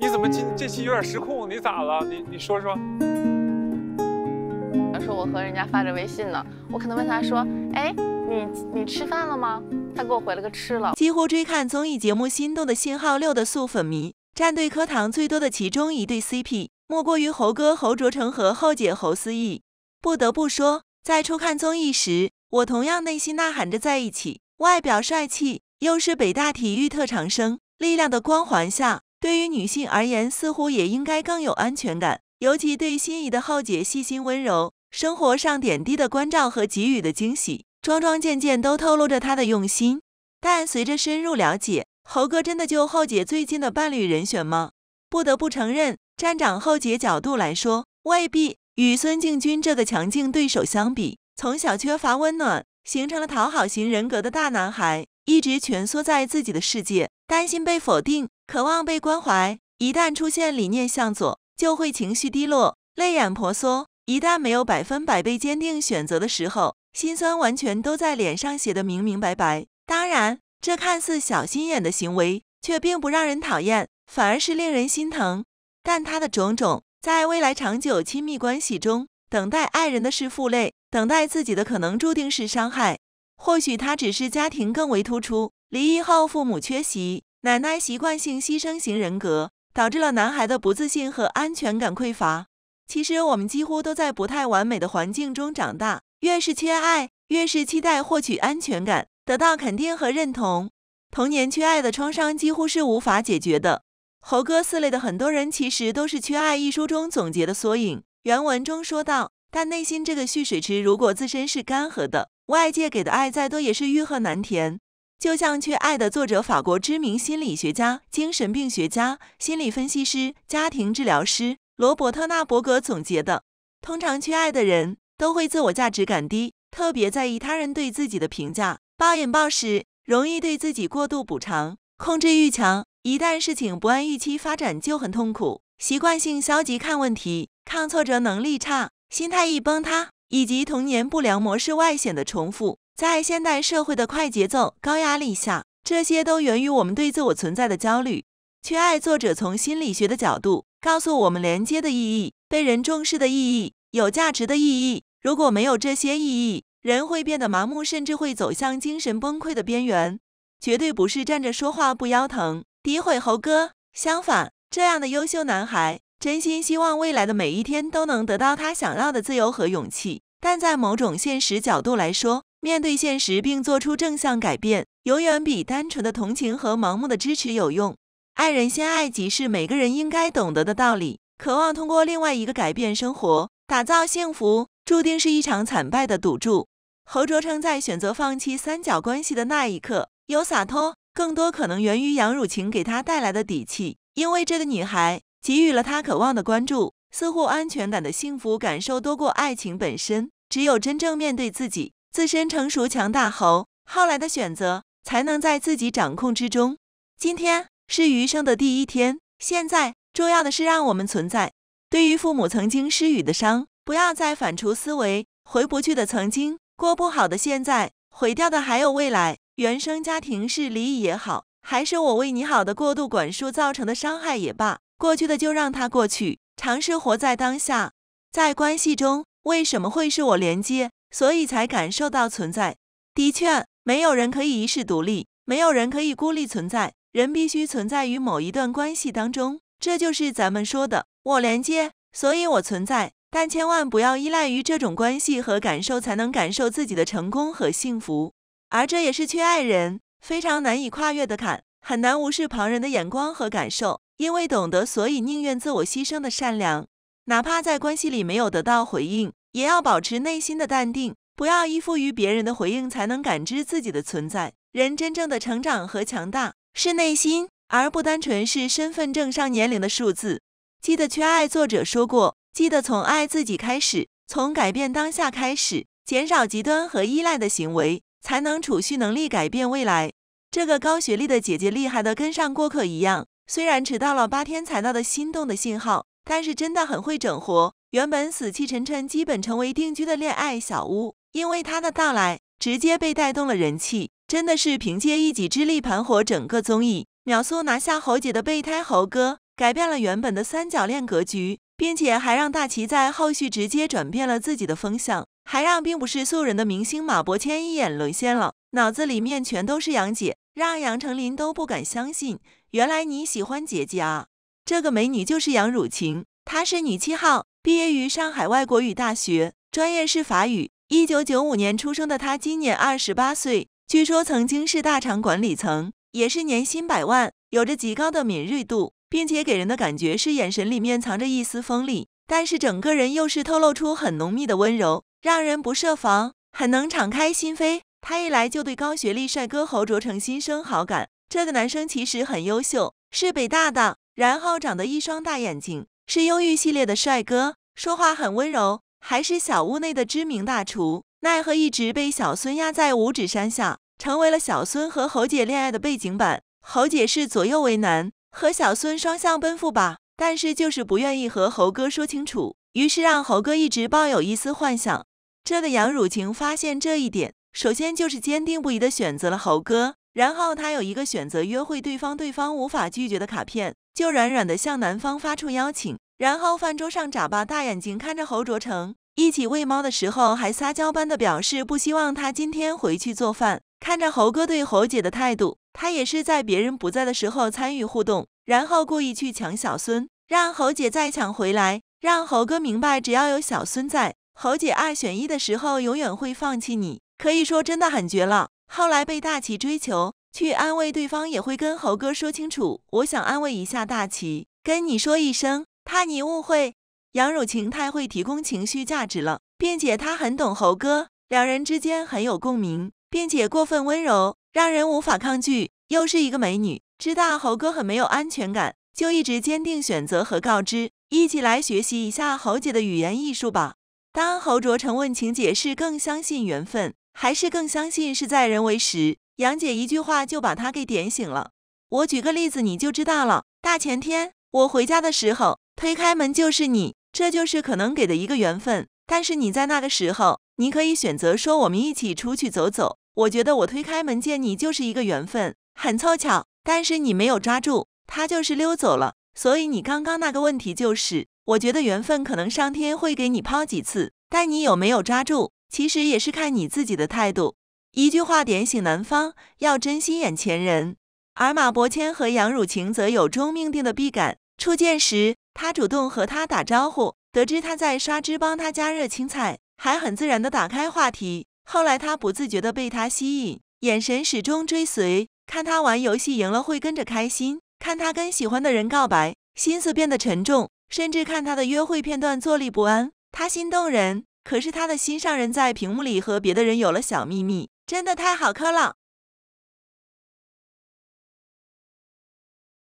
你怎么今这期有点失控？你咋了？你你说说。他说我和人家发着微信呢，我可能问他说：“哎，你你吃饭了吗？”他给我回了个吃了。几乎追看综艺节目《心动的信号》六的素粉迷，战队课堂最多的其中一对 CP，莫过于猴哥侯卓成和后姐侯思懿。不得不说，在初看综艺时，我同样内心呐喊着在一起。外表帅气，又是北大体育特长生，力量的光环下。对于女性而言，似乎也应该更有安全感。尤其对心仪的浩姐，细心温柔，生活上点滴的关照和给予的惊喜，桩桩件件都透露着他的用心。但随着深入了解，猴哥真的就浩姐最近的伴侣人选吗？不得不承认，站长浩姐角度来说，未必。与孙敬君这个强劲对手相比，从小缺乏温暖，形成了讨好型人格的大男孩，一直蜷缩在自己的世界，担心被否定。渴望被关怀，一旦出现理念向左，就会情绪低落，泪眼婆娑；一旦没有百分百被坚定选择的时候，心酸完全都在脸上写得明明白白。当然，这看似小心眼的行为，却并不让人讨厌，反而是令人心疼。但他的种种，在未来长久亲密关系中，等待爱人的是负累，等待自己的可能注定是伤害。或许他只是家庭更为突出，离异后父母缺席。奶奶习惯性牺牲型人格，导致了男孩的不自信和安全感匮乏。其实我们几乎都在不太完美的环境中长大，越是缺爱，越是期待获取安全感，得到肯定和认同。童年缺爱的创伤几乎是无法解决的。猴哥四类的很多人其实都是《缺爱》一书中总结的缩影。原文中说道：“但内心这个蓄水池如果自身是干涸的，外界给的爱再多也是欲壑难填。”就像《缺爱》的作者、法国知名心理学家、精神病学家、心理分析师、家庭治疗师罗伯特·纳伯格总结的：通常缺爱的人都会自我价值感低，特别在意他人对自己的评价，暴饮暴食，容易对自己过度补偿，控制欲强，一旦事情不按预期发展就很痛苦，习惯性消极看问题，抗挫折能力差，心态易崩塌，以及童年不良模式外显的重复。在现代社会的快节奏、高压力下，这些都源于我们对自我存在的焦虑。缺爱作者从心理学的角度告诉我们连接的意义、被人重视的意义、有价值的意义。如果没有这些意义，人会变得麻木，甚至会走向精神崩溃的边缘。绝对不是站着说话不腰疼，诋毁猴哥。相反，这样的优秀男孩真心希望未来的每一天都能得到他想要的自由和勇气。但在某种现实角度来说，面对现实并做出正向改变，永远比单纯的同情和盲目的支持有用。爱人先爱己是每个人应该懂得的道理。渴望通过另外一个改变生活、打造幸福，注定是一场惨败的赌注。侯卓成在选择放弃三角关系的那一刻，有洒脱，更多可能源于杨汝晴给他带来的底气，因为这个女孩给予了他渴望的关注，似乎安全感的幸福感受多过爱情本身。只有真正面对自己。自身成熟强大后，后来的选择才能在自己掌控之中。今天是余生的第一天，现在重要的是让我们存在。对于父母曾经施予的伤，不要再反刍思维。回不去的曾经，过不好的现在，毁掉的还有未来。原生家庭是离异也好，还是我为你好的过度管束造成的伤害也罢，过去的就让它过去，尝试活在当下。在关系中，为什么会是我连接？所以才感受到存在。的确，没有人可以一世独立，没有人可以孤立存在，人必须存在于某一段关系当中。这就是咱们说的“我连接，所以我存在”。但千万不要依赖于这种关系和感受才能感受自己的成功和幸福，而这也是缺爱人非常难以跨越的坎，很难无视旁人的眼光和感受，因为懂得，所以宁愿自我牺牲的善良，哪怕在关系里没有得到回应。也要保持内心的淡定，不要依附于别人的回应，才能感知自己的存在。人真正的成长和强大是内心，而不单纯是身份证上年龄的数字。记得缺爱作者说过：“记得从爱自己开始，从改变当下开始，减少极端和依赖的行为，才能储蓄能力，改变未来。”这个高学历的姐姐厉害的跟上过客一样，虽然迟到了八天才到的心动的信号，但是真的很会整活。原本死气沉沉、基本成为定居的恋爱小屋，因为他的到来，直接被带动了人气，真的是凭借一己之力盘活整个综艺，秒速拿下猴姐的备胎猴哥，改变了原本的三角恋格局，并且还让大齐在后续直接转变了自己的风向，还让并不是素人的明星马伯骞一眼沦陷了，脑子里面全都是杨姐，让杨丞琳都不敢相信，原来你喜欢姐姐啊！这个美女就是杨汝晴，她是女七号。毕业于上海外国语大学，专业是法语。一九九五年出生的他，今年二十八岁。据说曾经是大厂管理层，也是年薪百万，有着极高的敏锐度，并且给人的感觉是眼神里面藏着一丝锋利，但是整个人又是透露出很浓密的温柔，让人不设防，很能敞开心扉。他一来就对高学历帅哥侯卓成心生好感。这个男生其实很优秀，是北大的，然后长得一双大眼睛，是忧郁系列的帅哥。说话很温柔，还是小屋内的知名大厨，奈何一直被小孙压在五指山下，成为了小孙和侯姐恋爱的背景板。侯姐是左右为难，和小孙双向奔赴吧，但是就是不愿意和侯哥说清楚，于是让侯哥一直抱有一丝幻想。这个杨汝晴发现这一点，首先就是坚定不移地选择了侯哥，然后她有一个选择约会对方，对方无法拒绝的卡片，就软软地向男方发出邀请。然后饭桌上眨巴大眼睛看着侯卓成，一起喂猫的时候还撒娇般的表示不希望他今天回去做饭。看着猴哥对猴姐的态度，他也是在别人不在的时候参与互动，然后故意去抢小孙，让猴姐再抢回来，让猴哥明白只要有小孙在，猴姐二选一的时候永远会放弃你。可以说真的很绝了。后来被大齐追求，去安慰对方也会跟猴哥说清楚，我想安慰一下大齐，跟你说一声。怕你误会，杨汝晴太会提供情绪价值了，并且她很懂猴哥，两人之间很有共鸣，并且过分温柔，让人无法抗拒。又是一个美女，知道猴哥很没有安全感，就一直坚定选择和告知。一起来学习一下猴姐的语言艺术吧。当侯卓成问晴姐是更相信缘分，还是更相信事在人为时，杨姐一句话就把他给点醒了。我举个例子你就知道了。大前天我回家的时候。推开门就是你，这就是可能给的一个缘分。但是你在那个时候，你可以选择说我们一起出去走走。我觉得我推开门见你就是一个缘分，很凑巧。但是你没有抓住，他就是溜走了。所以你刚刚那个问题就是，我觉得缘分可能上天会给你抛几次，但你有没有抓住，其实也是看你自己的态度。一句话点醒男方，要珍惜眼前人。而马伯骞和杨汝晴则有中命定的必感，初见时。他主动和他打招呼，得知他在刷汁，帮他加热青菜，还很自然地打开话题。后来他不自觉地被他吸引，眼神始终追随，看他玩游戏赢了会跟着开心，看他跟喜欢的人告白，心思变得沉重，甚至看他的约会片段坐立不安。他心动人，可是他的心上人在屏幕里和别的人有了小秘密，真的太好磕了。